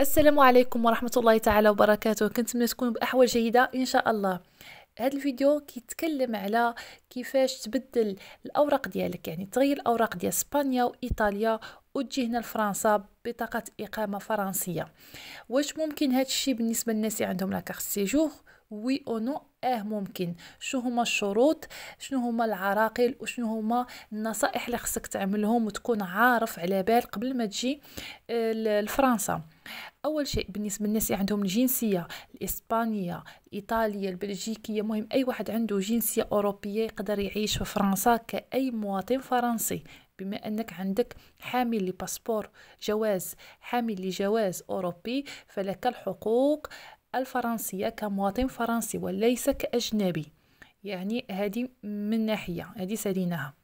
السلام عليكم ورحمة الله تعالى وبركاته كنتمنى تكون بأحوال جيدة إن شاء الله هذا الفيديو كيتكلم على كيفاش تبدل الأوراق ديالك يعني تغير الأوراق ديال اسبانيا وإيطاليا وتجي هنا لفرنسا بطاقة إقامة فرنسية واش ممكن هذا الشيء بالنسبة للناس اللي عندهم لاكارت سيجور وي او نو اه ممكن شنو هما الشروط شنو هما العراقيل وشنو هما النصائح اللي خصك تعملهم وتكون عارف على بال قبل ما تجي آه، لفرنسا اول شيء بالنسبه للناس اللي عندهم الجنسيه الاسبانيه الايطاليه البلجيكيه مهم اي واحد عنده جنسيه اوروبيه يقدر يعيش في فرنسا كاي مواطن فرنسي بما انك عندك حامل لباسبور جواز حامل لجواز اوروبي فلك الحقوق الفرنسية كمواطن فرنسي وليس كأجنبي يعني هذه من ناحية هذه ساليناها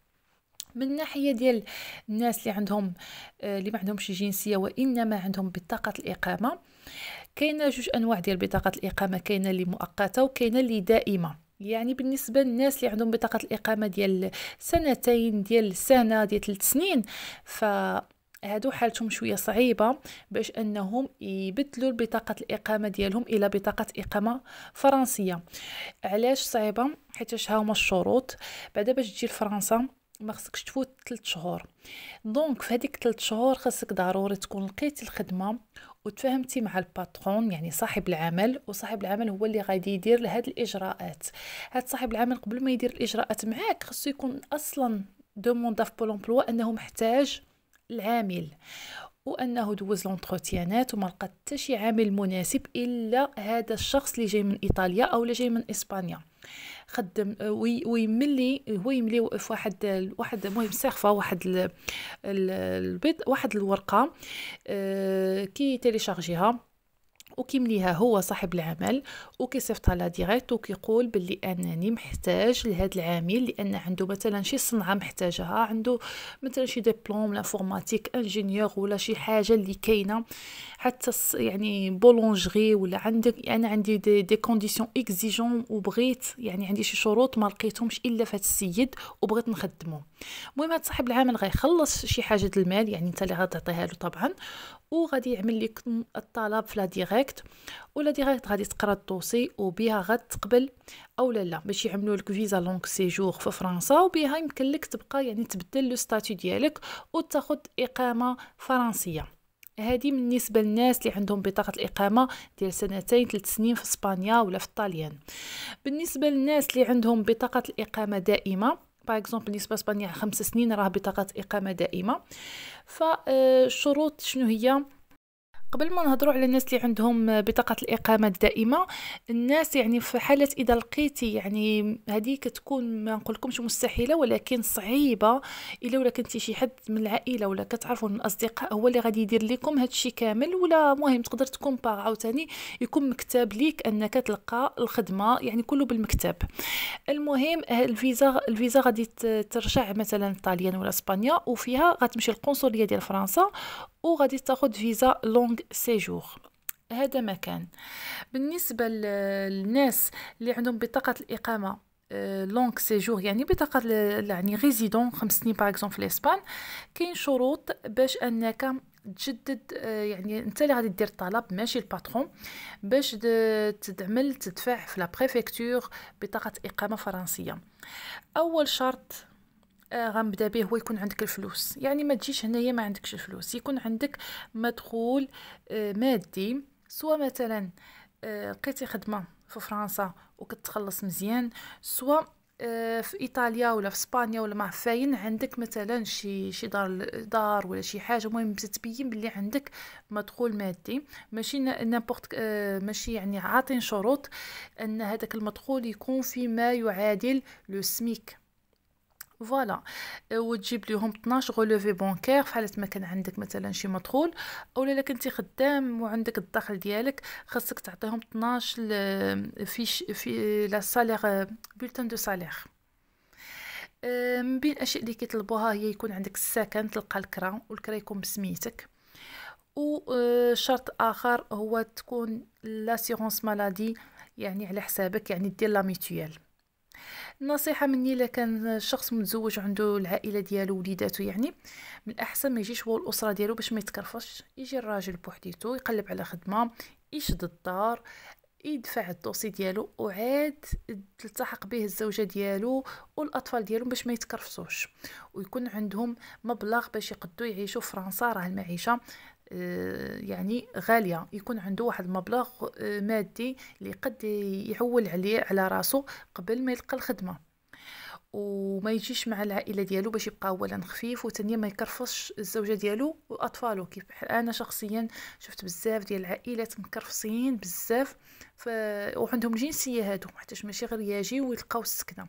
من ناحيه ديال الناس اللي عندهم آه، اللي ما عندهمش جنسيه وانما عندهم بطاقه الاقامه كاينه جوج انواع ديال بطاقه الاقامه كاينه اللي مؤقته وكاينه اللي دائمه يعني بالنسبه للناس اللي عندهم بطاقه الاقامه ديال سنتين ديال سنه ديال ثلاث سنين ف هادو حالتهم شويه صعيبه باش انهم يبدلوا بطاقه الاقامه ديالهم الى بطاقه اقامه فرنسيه علاش صعيبه حيت هما الشروط بعدا باش تجي لفرنسا ما خصكش تفوت 3 شهور دونك في هذيك 3 شهور خصك ضروري تكون لقيتي الخدمه وتفاهمتي مع الباترون يعني صاحب العمل وصاحب العمل هو اللي غادي يدير لهاد الاجراءات هاد صاحب العمل قبل ما يدير الاجراءات معاك خصو يكون اصلا دوموندا في بول انه محتاج العامل وانه دوز لونتروتيانات وما لقى حتى شي عامل مناسب الا هذا الشخص اللي جاي من ايطاليا او اللي جاي من اسبانيا خدم ويملي هو يملي في واحد واحد المهم سيرفه واحد البيض واحد الورقه آه، كي تيليشارجيها وكيمليها هو صاحب العمل وكيصيفطها لا ديريكت وكيقول باللي انني محتاج لهذا العامل لان عنده مثلا شي صنعه محتاجها عنده مثلا شي ديبلوم لانفورماتيك انجينيور ولا شي حاجه اللي كاينه حتى يعني بولونجري ولا عندك انا يعني عندي دي, دي كونديسيون اكزيجون وبغيت يعني عندي شي شروط ما لقيتهمش الا فهاد السيد وبغيت نخدمه المهم هاد صاحب العمل غيخلص شي حاجه المال يعني انت اللي غتعطيها له طبعا وغادي يعمل لكم الطلب في لا ديريكت ولا ديريكت غادي تقرا الدوسي وبها غتقبل او لا لا باش يعملوا لك فيزا لونغ سيجور في فرنسا وبها يمكن لك تبقى يعني تبدل لو ستاتيو ديالك وتاخذ اقامه فرنسيه هذه بالنسبه للناس اللي عندهم بطاقه الاقامه ديال سنتين ثلاث سنين في اسبانيا ولا في الطاليان بالنسبه للناس اللي عندهم بطاقه الاقامه دائمه باغ اكزومبل بالنسبه لاسبانيا خمس سنين راه بطاقه اقامه دائمه فالشروط شنو هي قبل ما نهضروا على الناس اللي عندهم بطاقه الاقامه الدائمه الناس يعني في حاله اذا لقيتي يعني هذه تكون ما نقولكمش مستحيله ولكن صعيبه الا ولا كنتي شي حد من العائله ولا كتعرفوا من الاصدقاء هو اللي غادي يدير لكم هادشي كامل ولا مهم تقدر تكون باغ عاوتاني يكون مكتاب ليك انك تلقى الخدمه يعني كله بالمكتب المهم الفيزا الفيزا غادي ترجع مثلا إيطاليا ولا اسبانيا وفيها غتمشي القنصليه ديال فرنسا وغادي تاخد فيزا لونغ سيجور هذا مكان بالنسبة للناس اللي عندهم بطاقة الإقامة آه، لونغ سيجور يعني بطاقة يعني ريزيدون خمس سنين باغ في الإسبان كاين شروط باش أنك تجدد آه، يعني انت اللي غادي دير الطلب ماشي الباترون باش تدعمل تدفع في لا بريفيكتور بطاقه اقامه فرنسيه اول شرط غنبدا به هو يكون عندك الفلوس يعني ما تجيش هنايا ما عندكش الفلوس يكون عندك مدخول آه، مادي سواء مثلا لقيتي آه، خدمه في فرنسا وكتخلص مزيان سواء آه، في ايطاليا ولا في اسبانيا ولا مع فاين عندك مثلا شي شي دار دار ولا شي حاجه المهم تبين بلي عندك مدخول مادي ماشي نابورت ماشي يعني عاطين شروط ان هذاك المدخول يكون فيما يعادل لو سميك فوالا euh, وتجيب ليهم 12 غولوفي بونكير فحالت ما كان عندك مثلا شي مدخول اولا الا كنتي خدام وعندك الدخل ديالك خاصك تعطيهم 12 فيش في لا سالير آه، بولتان دو سالير آه، من بين الاشياء اللي كيطلبوها هي يكون عندك السكن تلقى الكرا والكرا يكون بسميتك وشرط آه، اخر هو تكون لاسيغونس مالادي يعني على حسابك يعني دير لا ميتويال نصيحة مني الا كان شخص متزوج عنده العائله ديالو وليداتو يعني من الاحسن ما يجيش هو الاسره ديالو باش ما يتكرفش يجي الراجل بوحديتو يقلب على خدمه يشد الدار يدفع الدوسي ديالو وعاد تلتحق به الزوجه ديالو والاطفال ديالو باش ما يتكرفسوش ويكون عندهم مبلغ باش يقدو يعيشوا فرنسا راه المعيشه آه، يعني غالية يكون عنده واحد المبلغ آه، مادي اللي قد يعول عليه على راسه قبل ما يلقى الخدمة وما يجيش مع العائله ديالو باش يبقى اولا خفيف وثانيا ما يكرفصش الزوجه ديالو واطفالو كيف انا شخصيا شفت بزاف ديال العائلات مكرفصين بزاف ف... وعندهم جنسية هادو حتى ماشي غير يجي ويلقاو السكنه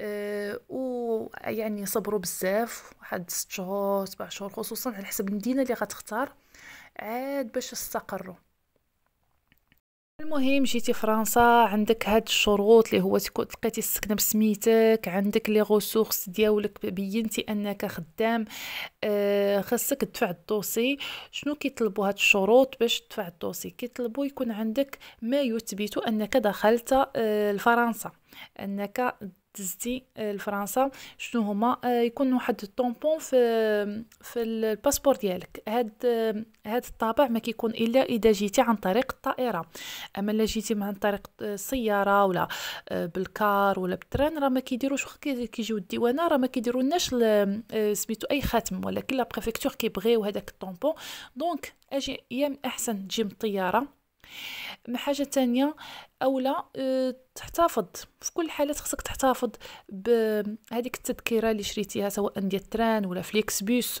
آه، ويعني صبروا بزاف واحد ست شهور سبع شهور خصوصا على حسب المدينه اللي غتختار عاد باش استقروا المهم جيتي فرنسا عندك هاد الشروط اللي هو تكون لقيتي السكنه بسميتك عندك لي ريسورس ديالك بينتي انك خدام آه، خاصك تدفع الدوسي شنو كيطلبوا هاد الشروط باش تدفع الدوسي كيطلبوا يكون عندك ما يثبت انك دخلت آه، لفرنسا انك دزتي لفرنسا شنو هما يكون واحد الطومبون في في الباسبور ديالك هاد هاد الطابع ما كيكون الا اذا جيتي عن طريق الطائره اما الا جيتي عن طريق السياره ولا بالكار ولا بالتران راه ما كيديروش كيجيو الديوانه راه ما كيديرولناش سميتو اي خاتم ولكن لا بريفيكتور كيبغيو هذاك الطومبون دونك اجي يا احسن تجي من الطياره ما حاجه تانية اولا أه تحتفظ في كل حاله خصك تحتفظ بهذيك التذكره اللي شريتيها سواء ديال التران ولا فليكس بيس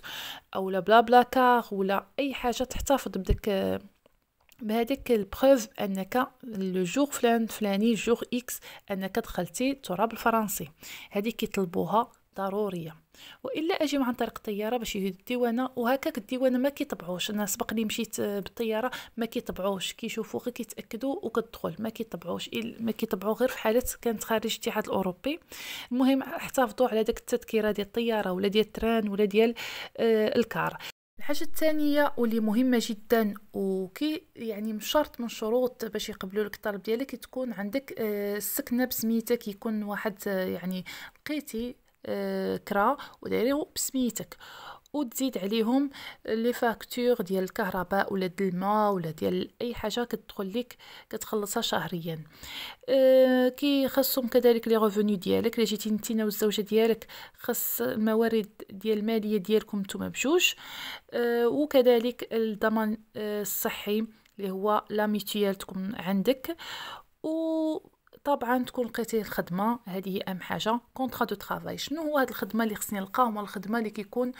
اولا بلا بلا كار ولا اي حاجه تحتفظ بدك بهذيك البروف انك لو جور فلان فلاني جور اكس انك دخلتي التراب الفرنسي هذه كيطلبوها ضروريه والا اجي عن طريق الطياره باش يهد الديوانه وهكاك الديوانه ما كيطبعوش انا سبق لي مشيت آه، بالطياره ما كيطبعوش كيشوفوا غير كيتاكدوا وكتدخل ما كيطبعوش ما كيطبعوا غير في حالات كانت خارج الاتحاد الاوروبي المهم احتفظوا على داك التذكره ديال الطياره ولا ديال التران ولا ديال آه الكار الحاجه الثانيه واللي مهمه جدا وكي يعني من شرط من شروط باش يقبلوا لك الطلب ديالك تكون عندك آه، السكنه بسميتك يكون واحد آه، يعني لقيتي آه، كرا ودايريهم بسميتك وتزيد عليهم لي فاكتور ديال الكهرباء ولا ديال الماء ولا ديال اي حاجه كتدخل لك كتخلصها شهريا أه كي خصهم كذلك لي ريفوني ديالك الا جيتي نتينا والزوجه ديالك خص الموارد ديال الماليه ديالكم نتوما بجوج أه وكذلك الضمان آه، الصحي اللي هو لا ميتيال تكون عندك و طبعا تكون لقيتي الخدمه هذه هي اهم حاجه كونطرا دو طرافاي شنو هو هاد الخدمه اللي خصني نلقاها هما الخدمه اللي كيكون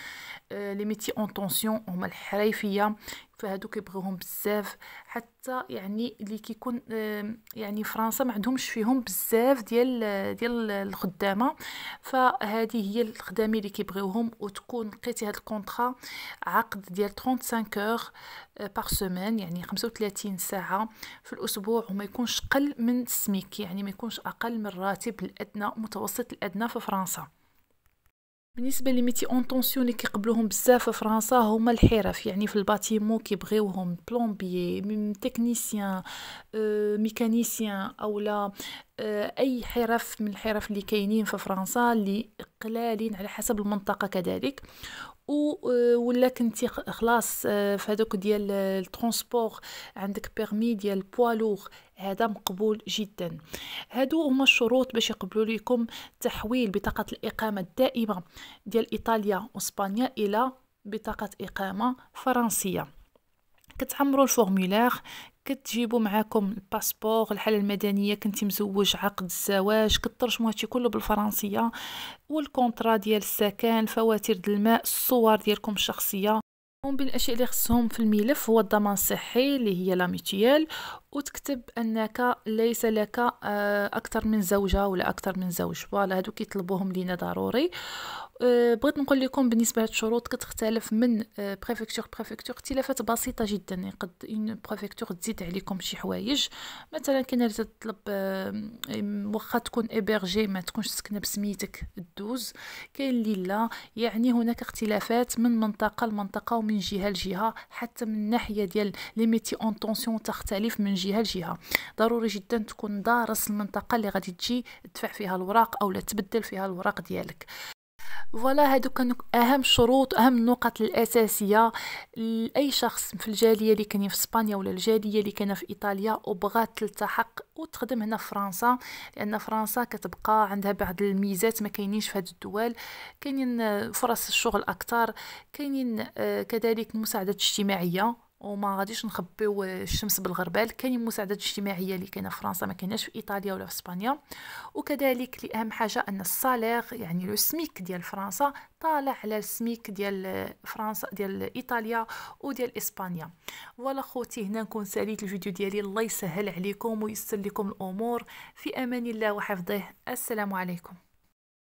آه لي ميتي اون طونسيون هما الحريفيه فهادو كيبغيوهم بزاف حتى يعني اللي كيكون يعني فرنسا ما عندهمش فيهم بزاف ديال ديال الخدامه فهذه هي الخدامه اللي كيبغيوهم وتكون لقيتي هاد الكونطرا عقد ديال 35 اور بار سيمين يعني 35 ساعه في الاسبوع وما يكونش قل من السميك يعني ما يكونش اقل من الراتب الادنى متوسط الادنى في فرنسا بالنسبه لي ميتي طونسيون اللي كيقبلوهم بزاف في فرنسا هما الحرف يعني في الباتيمو كيبغيوهم بلومبيي تكنيسيان آه، ميكانيسيان اولا لا آه، اي حرف من الحرف اللي كاينين في فرنسا اللي قلالين على حسب المنطقه كذلك آه، ولا كنتي خلاص آه، في هذوك ديال آه، الترونسبور عندك بيرمي ديال بوالوغ هذا مقبول جدا هادو هما الشروط باش يقبلوا لكم تحويل بطاقه الاقامه الدائمه ديال ايطاليا واسبانيا الى بطاقه اقامه فرنسيه كتعمروا الفورمولير كتجيبوا معاكم الباسبور الحاله المدنيه كنتي مزوج عقد الزواج كترجموا هادشي كله بالفرنسيه والكونترا ديال السكن فواتير الماء الصور ديالكم الشخصيه ومن بين الاشياء اللي خصهم في الملف هو الضمان الصحي اللي هي لاميتيال وتكتب انك ليس لك آه، اكثر من زوجه ولا اكثر من زوج فوالا هادو كيطلبوهم لينا ضروري آه، بغيت نقول لكم بالنسبه لهاد الشروط كتختلف من بريفكتور آه، بريفكتور اختلافات بسيطه جدا قد اون بريفكتور تزيد عليكم شي حوايج مثلا كاين اللي تطلب واخا تكون ايبرجي ما تكونش سكنه بسميتك دوز كاين اللي لا يعني هناك اختلافات من منطقه لمنطقه ومن جهه لجهه حتى من الناحيه ديال لي ميتي اون طونسيون تختلف من جهه لجهه ضروري جدا تكون دارس المنطقه اللي غادي تجي تدفع فيها الوراق او لا تبدل فيها الوراق ديالك فوالا هادو كانوا اهم شروط اهم النقط الاساسيه لاي شخص في الجاليه اللي كان في اسبانيا ولا الجاليه اللي كان في ايطاليا وبغات تلتحق وتخدم هنا في فرنسا لان فرنسا كتبقى عندها بعض الميزات ما كاينينش في هاد الدول كاينين فرص الشغل اكثر كاينين آه، كذلك المساعدات الاجتماعيه وما غاديش نخبيو الشمس بالغربال كاين المساعدات الاجتماعيه اللي كاينه في فرنسا ما كايناش في ايطاليا ولا في اسبانيا وكذلك لأهم حاجه ان الصالير يعني لو سميك ديال فرنسا طالع على السميك ديال فرنسا ديال ايطاليا وديال اسبانيا ولا خوتي هنا نكون ساليت الفيديو ديالي الله يسهل عليكم ويسر لكم الامور في امان الله وحفظه السلام عليكم